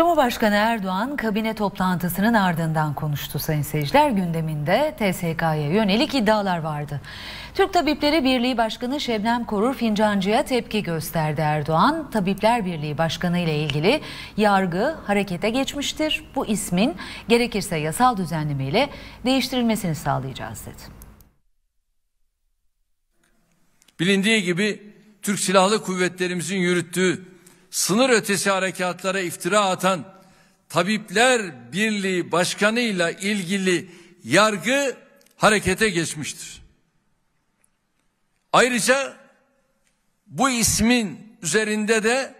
Cumhurbaşkanı Erdoğan kabine toplantısının ardından konuştu sayın seyirciler. Gündeminde TSK'ya yönelik iddialar vardı. Türk Tabipleri Birliği Başkanı Şebnem Korur Fincancı'ya tepki gösterdi Erdoğan. Tabipler Birliği Başkanı ile ilgili yargı harekete geçmiştir. Bu ismin gerekirse yasal düzenlemeyle değiştirilmesini sağlayacağız dedi. Bilindiği gibi Türk Silahlı Kuvvetlerimizin yürüttüğü sınır ötesi harekatlara iftira atan Tabipler Birliği Başkanı'yla ilgili yargı harekete geçmiştir. Ayrıca bu ismin üzerinde de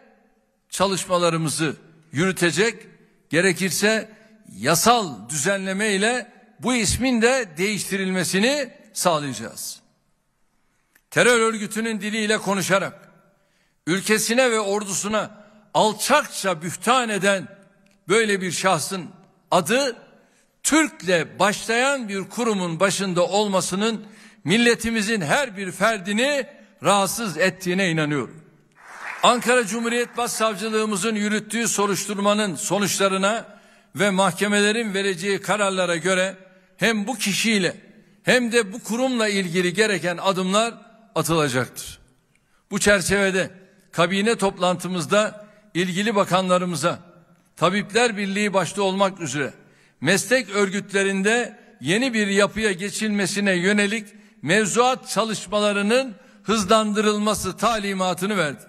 çalışmalarımızı yürütecek gerekirse yasal düzenleme ile bu ismin de değiştirilmesini sağlayacağız. Terör örgütünün diliyle konuşarak ülkesine ve ordusuna alçakça bühtan eden böyle bir şahsın adı Türk'le başlayan bir kurumun başında olmasının milletimizin her bir ferdini rahatsız ettiğine inanıyorum. Ankara Cumhuriyet Başsavcılığımızın yürüttüğü soruşturmanın sonuçlarına ve mahkemelerin vereceği kararlara göre hem bu kişiyle hem de bu kurumla ilgili gereken adımlar atılacaktır. Bu çerçevede kabine toplantımızda ilgili bakanlarımıza, Tabipler Birliği başta olmak üzere meslek örgütlerinde yeni bir yapıya geçilmesine yönelik mevzuat çalışmalarının hızlandırılması talimatını verdik.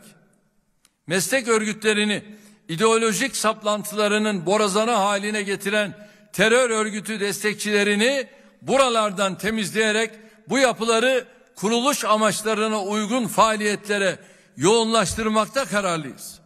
Meslek örgütlerini ideolojik saplantılarının borazanı haline getiren terör örgütü destekçilerini buralardan temizleyerek bu yapıları kuruluş amaçlarına uygun faaliyetlere yoğunlaştırmakta kararlıyız.